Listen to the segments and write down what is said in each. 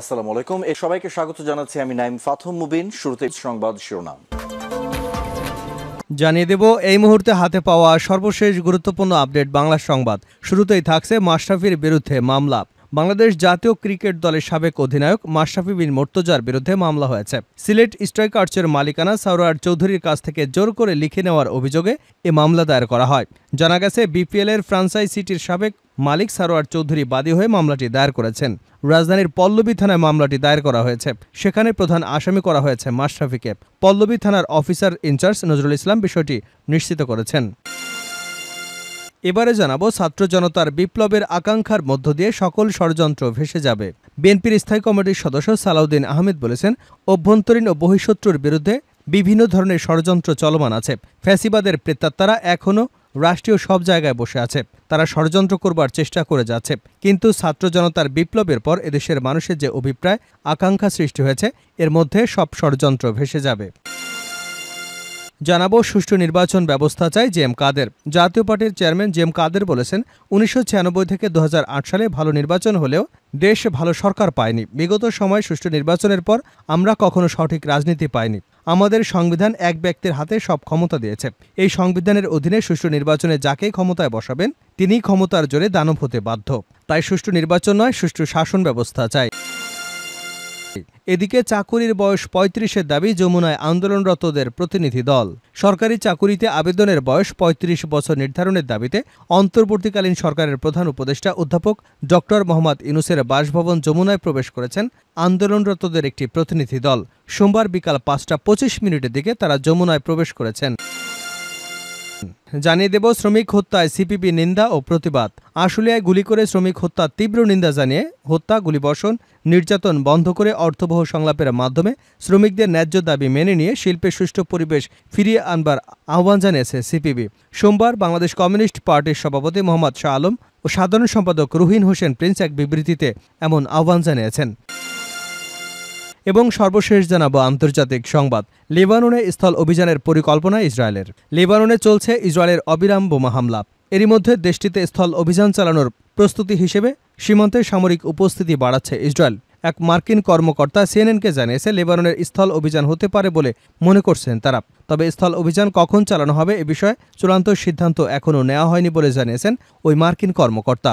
আসসালামু আলাইকুম এ সবাইকে স্বাগত জানাচ্ছি আমি নাইম ফাথম মুবিন শুরুতে সংবাদ শিরোনাম জানিয়ে দেব এই মুহূর্তে হাতে পাওয়া সর্বশেষ গুরুত্বপূর্ণ আপডেট বাংলা সংবাদ শুরুতেই থাকছে মাশরাফির বিরুদ্ধে মামলা বাংলাদেশ জাতীয় ক্রিকেট দলের সাবেক অধিনায়ক মাশরাফি বিন মোর্তজার বিরুদ্ধে মামলা হয়েছে সিলেট স্ট্রাইকার্সের মালিকানা সাউরার চৌধুরীর কাছ থেকে জোর করে লিখে নেওয়ার অভিযোগে এ মামলা দায়ের করা হয় জানা গেছে বিপিএলের সিটির সাবেক মালিক সারোয়ার চৌধুরী বাদী হয়ে মামলাটি দায়ের করেছেন রাজধানীর পল্লবী থানায় মামলাটি দায়ের করা হয়েছে সেখানে প্রধান আসামি করা হয়েছে মাশরাফিকে পল্লবী থানার অফিসার ইনচার্জ নজরুল ইসলাম বিষয়টি নিশ্চিত করেছেন এবারে জানাবো ছাত্র জনতার বিপ্লবের আকাঙ্ক্ষার মধ্য দিয়ে সকল ষড়যন্ত্র ভেসে যাবে বিএনপির স্থায়ী কমিটির সদস্য সালাউদ্দিন আহমেদ বলেছেন অভ্যন্তরীণ ও বহিঃশত্রুর বিরুদ্ধে বিভিন্ন ধরনের ষড়যন্ত্র চলমান আছে ফ্যাসিবাদের প্রেতাত্মারা এখনও রাষ্ট্রীয় সব জায়গায় বসে আছে তারা ষড়যন্ত্র করবার চেষ্টা করে যাচ্ছে কিন্তু ছাত্র জনতার বিপ্লবের পর এদেশের মানুষের যে অভিপ্রায় আকাঙ্ক্ষা সৃষ্টি হয়েছে এর মধ্যে সব ষড়যন্ত্র ভেসে যাবে জানাবো সুষ্ঠু নির্বাচন ব্যবস্থা চাই জেম কাদের জাতীয় পার্টির চেয়ারম্যান জেম কাদের বলেছেন উনিশশো থেকে দু সালে ভালো নির্বাচন হলেও দেশ ভালো সরকার পায়নি বিগত সময় সুষ্ঠু নির্বাচনের পর আমরা কখনো সঠিক রাজনীতি পাইনি আমাদের সংবিধান এক ব্যক্তির হাতে সব ক্ষমতা দিয়েছে এই সংবিধানের অধীনে সুষ্ঠু নির্বাচনে যাকে ক্ষমতায় বসাবেন তিনি ক্ষমতার জোরে দানব হতে বাধ্য তাই সুষ্ঠু নির্বাচন নয় সুষ্ঠু শাসন ব্যবস্থা চায় এদিকে চাকুরির বয়স পঁয়ত্রিশের দাবি যমুনায় আন্দোলনরতদের প্রতিনিধি দল সরকারি চাকুরিতে আবেদনের বয়স ৩৫ বছর নির্ধারণের দাবিতে অন্তর্বর্তীকালীন সরকারের প্রধান উপদেষ্টা অধ্যাপক ডক্টর মোহাম্মদ ইনুসের বাসভবন যমুনায় প্রবেশ করেছেন আন্দোলনরতদের একটি প্রতিনিধি দল সোমবার বিকাল পাঁচটা পঁচিশ মিনিটের দিকে তারা যমুনায় প্রবেশ করেছেন জানিয়ে দেব শ্রমিক হত্যায় সিপিবি নিন্দা ও প্রতিবাদ আশুলিয়ায় গুলি করে শ্রমিক হত্যা তীব্র নিন্দা জানিয়ে হত্যা গুলিবর্ষণ নির্যাতন বন্ধ করে অর্থবহ সংলাপের মাধ্যমে শ্রমিকদের ন্যায্য দাবি মেনে নিয়ে শিল্পে সুষ্ঠু পরিবেশ ফিরিয়ে আনবার আহ্বান জানিয়েছে সিপিবি সোমবার বাংলাদেশ কমিউনিস্ট পার্টির সভাপতি মোহাম্মদ শাহ আলম ও সাধারণ সম্পাদক রুহিন হোসেন প্রিন্স এক বিবৃতিতে এমন আহ্বান জানিয়েছেন এবং সর্বশেষ জানাবো আন্তর্জাতিক সংবাদ লেবাননে স্থল অভিযানের পরিকল্পনা ইসরায়েলের লেবাননে চলছে ইসরায়েলের অবিরাম বোমা হামলা এরই মধ্যে দেশটিতে স্থল অভিযান চালানোর প্রস্তুতি হিসেবে সীমান্তে সামরিক উপস্থিতি বাড়াচ্ছে ইসরায়েল এক মার্কিন কর্মকর্তা সিএনএনকে জানিয়েছে লেবাননের স্থল অভিযান হতে পারে বলে মনে করছেন তারা তবে স্থল অভিযান কখন চালানো হবে এ বিষয়ে চূড়ান্ত সিদ্ধান্ত এখনও নেওয়া হয়নি বলে জানিয়েছেন ওই মার্কিন কর্মকর্তা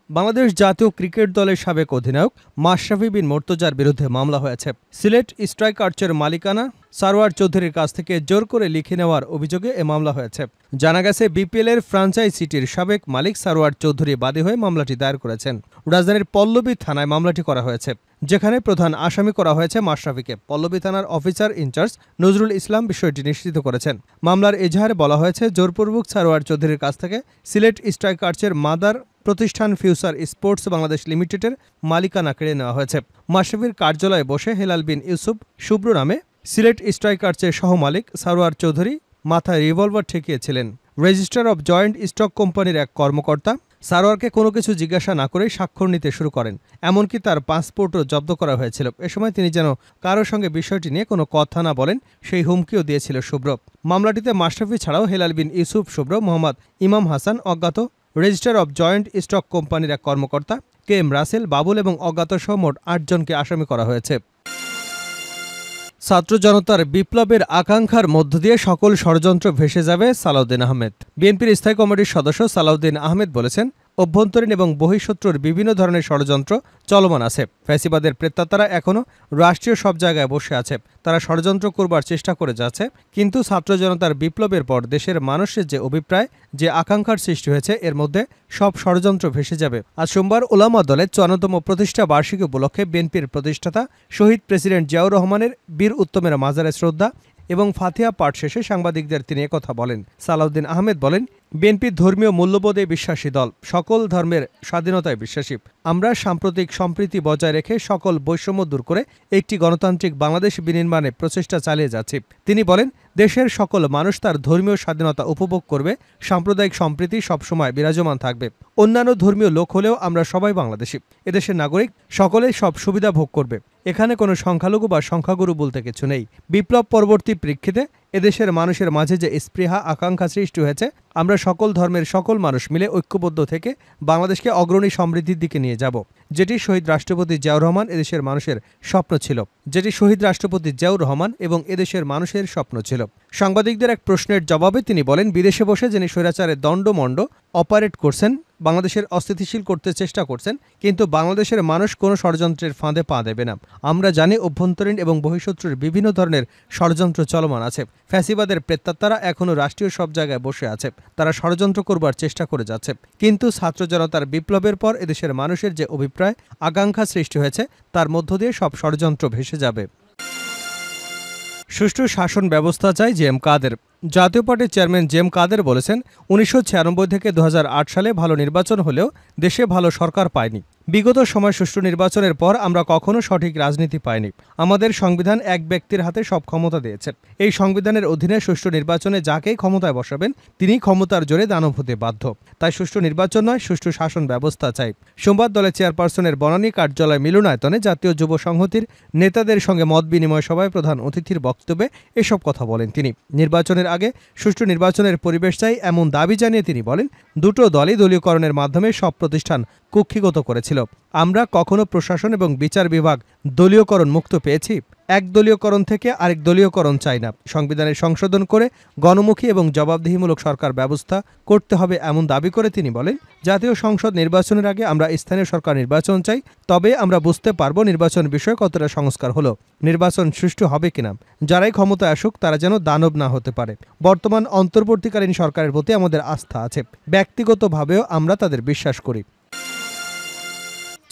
বাংলাদেশ জাতীয় ক্রিকেট দলের সাবেক অধিনায়ক মাশরাফি বিন মোর্তজার বিরুদ্ধে মামলা হয়েছে সিলেট স্ট্রাইক আর্চের মালিকানা সারোয়ার চৌধুরীর কাছ থেকে জোর করে লিখে নেওয়ার অভিযোগে এ মামলা হয়েছে জানা গেছে বিপিএলের ফ্রাঞ্চাইজিটির সাবেক মালিক সারোয়ার চৌধুরী বাদী হয়ে মামলাটি দায়ের করেছেন রাজধানীর পল্লবী থানায় মামলাটি করা হয়েছে যেখানে প্রধান আসামি করা হয়েছে মাশরাফিকে পল্লবী থানার অফিসার ইনচার্জ নজরুল ইসলাম বিষয়টি নিশ্চিত করেছেন মামলার এজাহারে বলা হয়েছে জোরপূর্বক সারোয়ার চৌধুরীর কাছ থেকে সিলেট স্ট্রাইকার্সের মাদার প্রতিষ্ঠান ফিউচার স্পোর্টস বাংলাদেশ লিমিটেডের মালিকানা কেড়ে নেওয়া হয়েছে মাশরাফির কার্যালয়ে বসে হেলাল বিন ইউসুফ শুভ্র নামে সিলেট স্ট্রাইকার্সের সহমালিক সারোয়ার চৌধুরী মাথায় রিভলভার ঠেকিয়েছিলেন রেজিস্ট্রার অব জয়েন্ট স্টক কোম্পানির এক কর্মকর্তা সারোয়ারকে কোনো কিছু জিজ্ঞাসা না করেই স্বাক্ষর নিতে শুরু করেন এমনকি তার পাসপোর্টও জব্দ করা হয়েছিল এ সময় তিনি যেন কারোর সঙ্গে বিষয়টি নিয়ে কোনো কথা না বলেন সেই হুমকিও দিয়েছিল শুভ্র মামলাটিতে মাশরাফি ছাড়াও হেলাল বিন ইউসুফ শুভ্র মোহাম্মদ ইমাম হাসান অজ্ঞাত রেজিস্ট্রার অব জয়েন্ট স্টক কোম্পানির এক কর্মকর্তা কে এম রাসেল বাবুল এবং অজ্ঞাতসহ মোট আটজনকে আসামি করা হয়েছে ছাত্র জনতার বিপ্লবের আকাঙ্ক্ষার মধ্য দিয়ে সকল ষড়যন্ত্র ভেসে যাবে সালাউদ্দিন আহমেদ বিএনপির স্থায়ী কমিটির সদস্য সালাউদ্দিন আহমেদ বলেছেন অভ্যন্তরীণ এবং বহিঃশত্রুর বিভিন্ন ধরনের ষড়যন্ত্র চলমান আছে ফ্যাসিবাদের প্রেত্যাতারা এখনও রাষ্ট্রীয় সব জায়গায় বসে আছে তারা ষড়যন্ত্র করবার চেষ্টা করে যাচ্ছে কিন্তু ছাত্র জনতার বিপ্লবের পর দেশের মানুষের যে অভিপ্রায় যে আকাঙ্ক্ষার সৃষ্টি হয়েছে এর মধ্যে সব ষড়যন্ত্র ভেসে যাবে আজ সোমবার ওলামা দলের চুয়ান্নতম প্রতিষ্ঠা বার্ষিকী উপলক্ষে বিএনপির প্রতিষ্ঠাতা শহীদ প্রেসিডেন্ট জিয়াউর রহমানের বীর উত্তমের মাজারে শ্রদ্ধা এবং ফাতিহা পাঠ শেষে সাংবাদিকদের তিনি কথা বলেন সালাউদ্দিন আহমেদ বলেন বিএনপি ধর্মীয় মূল্যবোধে বিশ্বাসী দল সকল ধর্মের স্বাধীনতায় বিশ্বাসী আমরা সাম্প্রতিক সম্প্রীতি বজায় রেখে সকল বৈষম্য দূর করে একটি গণতান্ত্রিক বাংলাদেশ বিনির্মাণে প্রচেষ্টা চালিয়ে যাচ্ছি তিনি বলেন দেশের সকল মানুষ তার ধর্মীয় স্বাধীনতা উপভোগ করবে সাম্প্রদায়িক সম্প্রীতি সবসময় বিরাজমান থাকবে অন্যান্য ধর্মীয় লোক হলেও আমরা সবাই বাংলাদেশি এদেশের নাগরিক সকলে সব সুবিধা ভোগ করবে এখানে কোনো সংখ্যালঘু বা সংখ্যাগুরু বলতে কিছু নেই বিপ্লব পরবর্তী প্রেক্ষিতে এদেশের মানুষের মাঝে যে স্পৃহা আকাঙ্ক্ষা সৃষ্টি হয়েছে আমরা সকল ধর্মের সকল মানুষ মিলে ঐক্যবদ্ধ থেকে বাংলাদেশকে অগ্রণী সমৃদ্ধির দিকে নিয়ে যাব যেটি শহীদ রাষ্ট্রপতি জিয়াউর রহমান এদেশের মানুষের স্বপ্ন ছিল যেটি শহীদ রাষ্ট্রপতি জিয়াউর রহমান এবং এদেশের মানুষের স্বপ্ন ছিল সাংবাদিকদের এক প্রশ্নের জবাবে তিনি বলেন বিদেশে বসে যিনি স্বৈরাচারের দণ্ডমণ্ড অপারেট করছেন বাংলাদেশের অস্থিতিশীল করতে চেষ্টা করছেন কিন্তু বাংলাদেশের মানুষ কোনো ষড়যন্ত্রের ফাঁদে পা দেবে না আমরা জানি অভ্যন্তরীণ এবং বহিঃশত্রুর বিভিন্ন ধরনের ষড়যন্ত্র চলমান আছে ফ্যাসিবাদের প্রেত্যাত্মারা এখনও রাষ্ট্রীয় সব জায়গায় বসে আছে তারা ষড়যন্ত্র করবার চেষ্টা করে যাচ্ছে কিন্তু ছাত্র জনতার বিপ্লবের পর এদেশের মানুষের যে অভিপ্রায় আকাঙ্ক্ষা সৃষ্টি হয়েছে তার মধ্য দিয়ে সব ষড়যন্ত্র ভেসে যাবে সুষ্ঠু শাসন ব্যবস্থা চাই জে এম কাদের জাতীয় পার্টির চেয়ারম্যান জেম কাদের বলেছেন উনিশশো থেকে দু সালে ভালো নির্বাচন হলেও দেশে ভালো সরকার পায়নি বিগত সময় সুষ্ঠু নির্বাচনের পর আমরা কখনো সঠিক রাজনীতি পাইনি আমাদের সংবিধান এক ব্যক্তির হাতে সব ক্ষমতা দিয়েছে এই সংবিধানের অধীনে সুষ্ঠু নির্বাচনে যাকেই ক্ষমতায় বসাবেন তিনি ক্ষমতার জোরে দানব হতে বাধ্য তাই সুষ্ঠু নির্বাচন নয় সুষ্ঠু শাসন ব্যবস্থা চাই সংবাদ দলের চেয়ারপারসনের বনানী কার্যালয় মিলনায়তনে জাতীয় যুব সংহতির নেতাদের সঙ্গে মত বিনিময় সভায় প্রধান অতিথির বক্তব্যে এসব কথা বলেন তিনি নির্বাচনের আগে সুষ্ঠু নির্বাচনের পরিবেশ চাই এমন দাবি জানিয়ে তিনি বলেন দুটো দলই দলীয়করণের মাধ্যমে সব প্রতিষ্ঠান কুক্ষিগত করেছিল আমরা কখনো প্রশাসন এবং বিচার বিভাগ দলীয়করণ মুক্ত পেয়েছি একদলীয়করণ থেকে আরেক দলীয়করণ চাই না সংবিধানের সংশোধন করে গণমুখী এবং জবাবদিহিমূলক সরকার ব্যবস্থা করতে হবে এমন দাবি করে তিনি বলেন জাতীয় সংসদ নির্বাচনের আগে আমরা স্থানীয় সরকার নির্বাচন চাই তবে আমরা বুঝতে পারব নির্বাচন বিষয়ে কতটা সংস্কার হলো নির্বাচন সুষ্ঠু হবে কিনা যারাই ক্ষমতায় আসুক তারা যেন দানব না হতে পারে বর্তমান অন্তর্বর্তীকালীন সরকারের প্রতি আমাদের আস্থা আছে ব্যক্তিগতভাবেও আমরা তাদের বিশ্বাস করি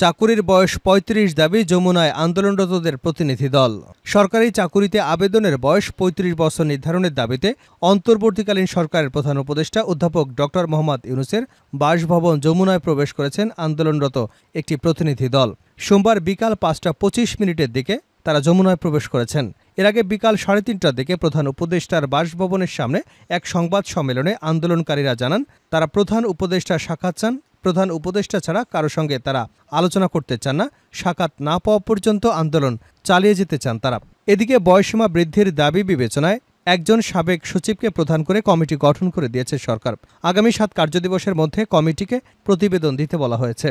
চাকুরির বয়স ৩৫ দাবি যমুনায় আন্দোলনরতদের প্রতিনিধি দল সরকারি চাকুরিতে আবেদনের বয়স ৩৫ বছর নির্ধারণের দাবিতে অন্তর্বর্তীকালীন সরকারের প্রধান উপদেষ্টা অধ্যাপক ডক্টর মোহাম্মদ ইউনুসের বাসভবন যমুনায় প্রবেশ করেছেন আন্দোলনরত একটি প্রতিনিধি দল সোমবার বিকাল পাঁচটা পঁচিশ মিনিটের দিকে তারা যমুনায় প্রবেশ করেছেন এর আগে বিকাল সাড়ে তিনটার দিকে প্রধান উপদেষ্টার বাসভবনের সামনে এক সংবাদ সম্মেলনে আন্দোলনকারীরা জানান তারা প্রধান উপদেষ্টা সাক্ষাৎ চান প্রধান উপদেষ্টা ছাড়া কারো সঙ্গে তারা আলোচনা করতে চান না সাক্ষাৎ না পাওয়া পর্যন্ত আন্দোলন চালিয়ে যেতে চান তারা এদিকে বয়সীমা বৃদ্ধির দাবি বিবেচনায় একজন সাবেক সচিবকে প্রধান করে কমিটি গঠন করে দিয়েছে সরকার আগামী সাত কার্যদিবসের মধ্যে কমিটিকে প্রতিবেদন দিতে বলা হয়েছে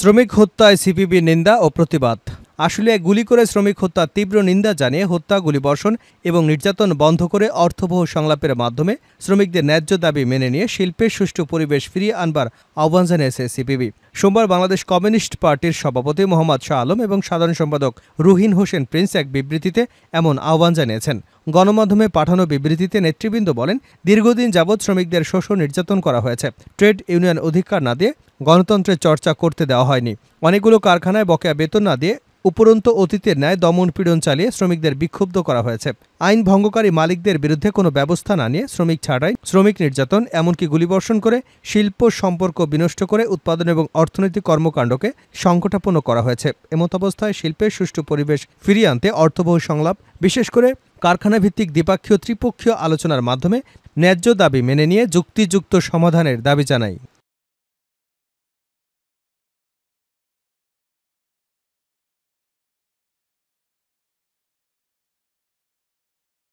শ্রমিক হত্যায় সিপিবি নিন্দা ও প্রতিবাদ আশুলিয়ায় গুলি করে শ্রমিক হত্যার তীব্র নিন্দা জানিয়ে হত্যা গুলিবর্ষণ এবং নির্যাতন বন্ধ করে অর্থবহ সংলাপের মাধ্যমে শ্রমিকদের ন্যায্য দাবি মেনে নিয়ে শিল্পের সুষ্ঠু পরিবেশ ফিরিয়ে আনবার আহ্বান জানিয়েছে সিপিবি সোমবার বাংলাদেশ কমিউনিস্ট পার্টির সভাপতি মোহাম্মদ শাহ আলম এবং সাধারণ সম্পাদক রুহিন হোসেন প্রিন্স এক বিবৃতিতে এমন আহ্বান জানিয়েছেন গণমাধ্যমে পাঠানো বিবৃতিতে নেতৃবৃন্দ বলেন দীর্ঘদিন যাবৎ শ্রমিকদের শোষণ নির্যাতন করা হয়েছে ট্রেড ইউনিয়ন অধিকার না দিয়ে গণতন্ত্রের চর্চা করতে দেওয়া হয়নি অনেকগুলো কারখানায় বকেয়া বেতন না দিয়ে উপরন্তু অতীতের ন্যায় দমন পীড়ন চালিয়ে শ্রমিকদের বিক্ষুব্ধ করা হয়েছে আইন ভঙ্গকারী মালিকদের বিরুদ্ধে কোনো ব্যবস্থা না নিয়ে শ্রমিক ছাড়াই শ্রমিক নির্যাতন এমনকি গুলিবর্ষণ করে শিল্প সম্পর্ক বিনষ্ট করে উৎপাদন এবং অর্থনৈতিক কর্মকাণ্ডকে সংকটাপন্ন করা হয়েছে এমত অবস্থায় শিল্পের সুষ্ঠু পরিবেশ ফিরিয়ে আনতে অর্থবহ সংলাপ বিশেষ করে কারখানা ভিত্তিক দ্বিপাক্ষীয় ত্রিপক্ষীয় আলোচনার মাধ্যমে ন্যায্য দাবি মেনে নিয়ে যুক্তিযুক্ত সমাধানের দাবি জানায়